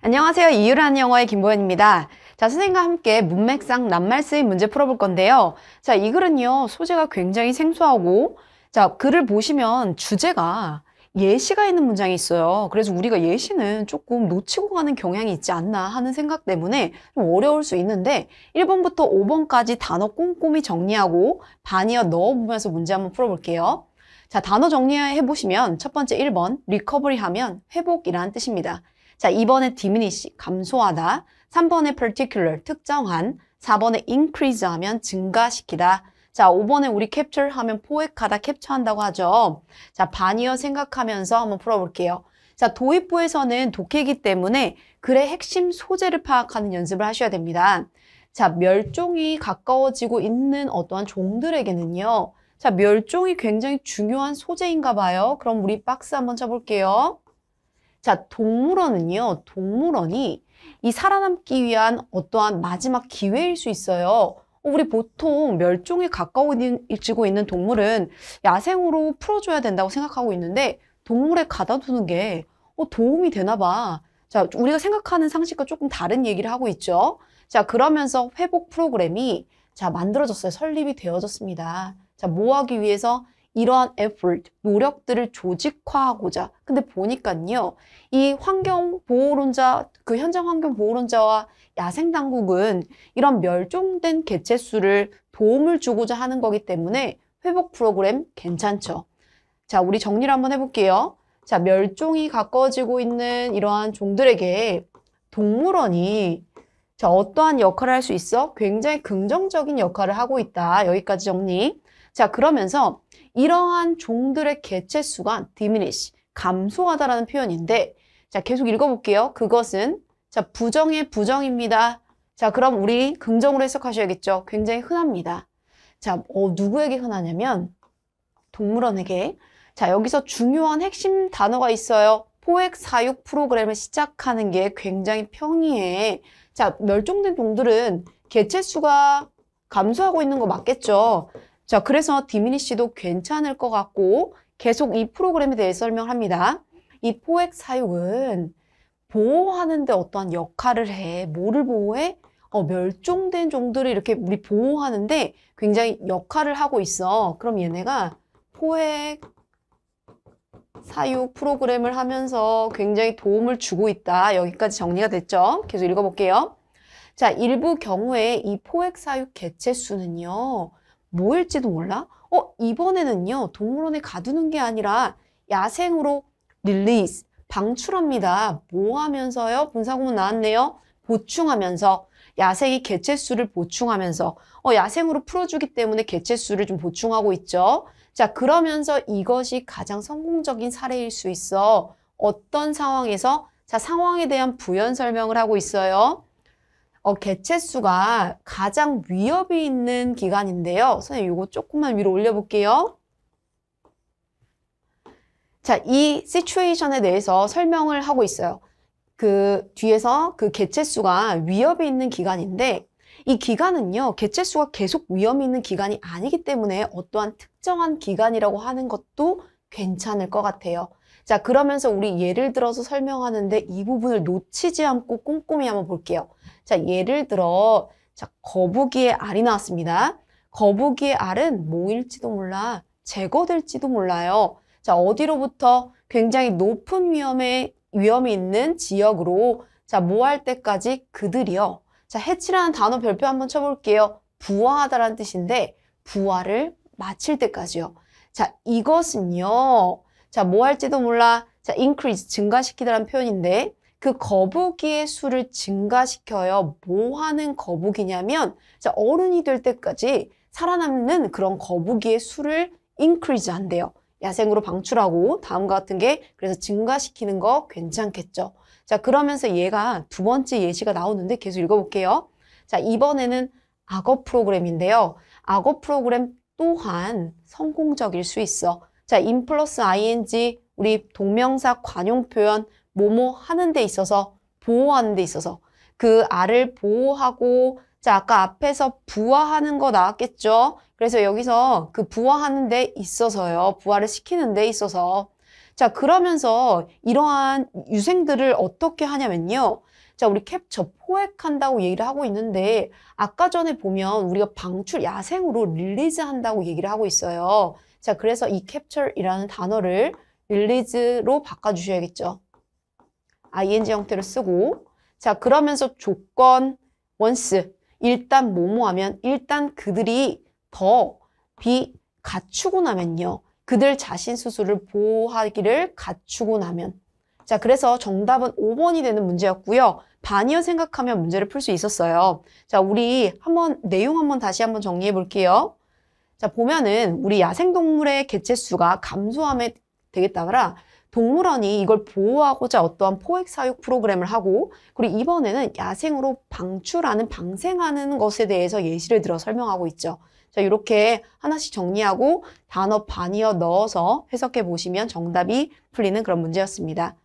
안녕하세요. 이유란 영어의 김보현입니다. 자, 선생님과 함께 문맥상 낱말 쓰임 문제 풀어볼 건데요. 자, 이 글은요, 소재가 굉장히 생소하고, 자, 글을 보시면 주제가 예시가 있는 문장이 있어요. 그래서 우리가 예시는 조금 놓치고 가는 경향이 있지 않나 하는 생각 때문에 좀 어려울 수 있는데 1번부터 5번까지 단어 꼼꼼히 정리하고 반이어 넣어보면서 문제 한번 풀어볼게요. 자, 단어 정리해 보시면 첫 번째 1번 리커버리 하면 회복이라는 뜻입니다. 자, 2번에 diminish, 감소하다. 3번에 particular, 특정한. 4번에 increase 하면 증가시키다. 자, 5번에 우리 capture 하면 포획하다, 캡처한다고 하죠. 자, 반이어 생각하면서 한번 풀어볼게요. 자, 도입부에서는 독해기 때문에 글의 핵심 소재를 파악하는 연습을 하셔야 됩니다. 자, 멸종이 가까워지고 있는 어떠한 종들에게는요. 자, 멸종이 굉장히 중요한 소재인가 봐요. 그럼 우리 박스 한번 쳐볼게요. 자, 동물원은요, 동물원이 이 살아남기 위한 어떠한 마지막 기회일 수 있어요. 우리 보통 멸종에 가까워지고 있는 동물은 야생으로 풀어줘야 된다고 생각하고 있는데 동물에 가다두는 게 어, 도움이 되나 봐. 자, 우리가 생각하는 상식과 조금 다른 얘기를 하고 있죠. 자, 그러면서 회복 프로그램이 자, 만들어졌어요. 설립이 되어졌습니다. 자, 뭐 하기 위해서 이러한 effort, 노력들을 조직화하고자. 근데 보니까요, 이 환경 보호론자, 그 현장 환경 보호론자와 야생 당국은 이런 멸종된 개체 수를 도움을 주고자 하는 거기 때문에 회복 프로그램 괜찮죠. 자, 우리 정리를 한번 해볼게요. 자, 멸종이 가까워지고 있는 이러한 종들에게 동물원이 자, 어떠한 역할을 할 수 있어? 굉장히 긍정적인 역할을 하고 있다. 여기까지 정리. 자, 그러면서 이러한 종들의 개체 수가 diminish, 감소하다라는 표현인데 자, 계속 읽어볼게요. 그것은 자, 부정의 부정입니다. 자, 그럼 우리 긍정으로 해석하셔야겠죠. 굉장히 흔합니다. 자, 어, 누구에게 흔하냐면 동물원에게 자, 여기서 중요한 핵심 단어가 있어요. 포획 사육 프로그램을 시작하는 게 굉장히 평이해. 자, 멸종된 종들은 개체 수가 감소하고 있는 거 맞겠죠? 자, 그래서 디미니 씨도 괜찮을 것 같고 계속 이 프로그램에 대해 설명합니다. 이 포획 사육은 보호하는데 어떠한 역할을 해. 뭐를 보호해? 어, 멸종된 종들을 이렇게 우리 보호하는데 굉장히 역할을 하고 있어. 그럼 얘네가 포획 사육 프로그램을 하면서 굉장히 도움을 주고 있다. 여기까지 정리가 됐죠? 계속 읽어볼게요. 자, 일부 경우에 이 포획 사육 개체 수는요. 뭐일지도 몰라? 어, 이번에는요, 동물원에 가두는 게 아니라 야생으로 릴리스, 방출합니다. 뭐 하면서요? 분사구문 나왔네요. 보충하면서. 야생이 개체수를 보충하면서 어, 야생으로 풀어주기 때문에 개체수를 좀 보충하고 있죠. 자 그러면서 이것이 가장 성공적인 사례일 수 있어. 어떤 상황에서 자 상황에 대한 부연 설명을 하고 있어요. 어, 개체수가 가장 위협이 있는 기간인데요. 선생님 이거 조금만 위로 올려볼게요. 자, 이 시츄에이션에 대해서 설명을 하고 있어요. 그 뒤에서 그 개체수가 위협이 있는 기간인데 이 기간은요. 개체수가 계속 위험이 있는 기간이 아니기 때문에 어떠한 특정한 기간이라고 하는 것도 괜찮을 것 같아요. 자, 그러면서 우리 예를 들어서 설명하는데 이 부분을 놓치지 않고 꼼꼼히 한번 볼게요. 자, 예를 들어, 자, 거북이의 알이 나왔습니다. 거북이의 알은 뭐일지도 몰라, 제거될지도 몰라요. 자, 어디로부터 굉장히 높은 위험에, 위험이 있는 지역으로 자, 뭐 할 때까지 그들이요. 자, 해치라는 단어 별표 한번 쳐볼게요. 부화하다라는 뜻인데, 부화를 마칠 때까지요. 자, 이것은요, 자, 뭐 할지도 몰라. 자, increase, 증가시키다라는 표현인데 그 거북이의 수를 증가시켜요. 뭐 하는 거북이냐면 자, 어른이 될 때까지 살아남는 그런 거북이의 수를 increase 한대요. 야생으로 방출하고 다음과 같은 게 그래서 증가시키는 거 괜찮겠죠. 자, 그러면서 얘가 두 번째 예시가 나오는데 계속 읽어볼게요. 자, 이번에는 악어 프로그램인데요. 악어 프로그램 또한 성공적일 수 있어. 자, i 플러스 ing 우리 동명사 관용 표현 뭐뭐 하는 데 있어서 보호하는 데 있어서 그 알을 보호하고 자, 아까 앞에서 부화하는 거 나왔겠죠? 그래서 여기서 그 부화하는 데 있어서요. 부화를 시키는 데 있어서 자, 그러면서 이러한 유생들을 어떻게 하냐면요. 자, 우리 캡처 포획한다고 얘기를 하고 있는데 아까 전에 보면 우리가 방출 야생으로 릴리즈한다고 얘기를 하고 있어요. 자, 그래서 이 capture이라는 단어를 릴리즈로 바꿔주셔야겠죠. ing 형태를 쓰고 자, 그러면서 조건, once 일단 뭐뭐 하면 일단 그들이 더 비 갖추고 나면요. 그들 자신 스스로를 보호하기를 갖추고 나면 자, 그래서 정답은 5번이 되는 문제였고요. 반이어 생각하면 문제를 풀 수 있었어요. 자, 우리 한번 내용 한번 다시 한번 정리해 볼게요. 자 보면은 우리 야생동물의 개체수가 감소함에 되게 겠따나 동물원이 이걸 보호하고자 어떠한 포획 사육 프로그램을 하고 그리고 이번에는 야생으로 방출하는 방생하는 것에 대해서 예시를 들어 설명하고 있죠. 자 이렇게 하나씩 정리하고 단어 반이어 넣어서 해석해 보시면 정답이 풀리는 그런 문제였습니다.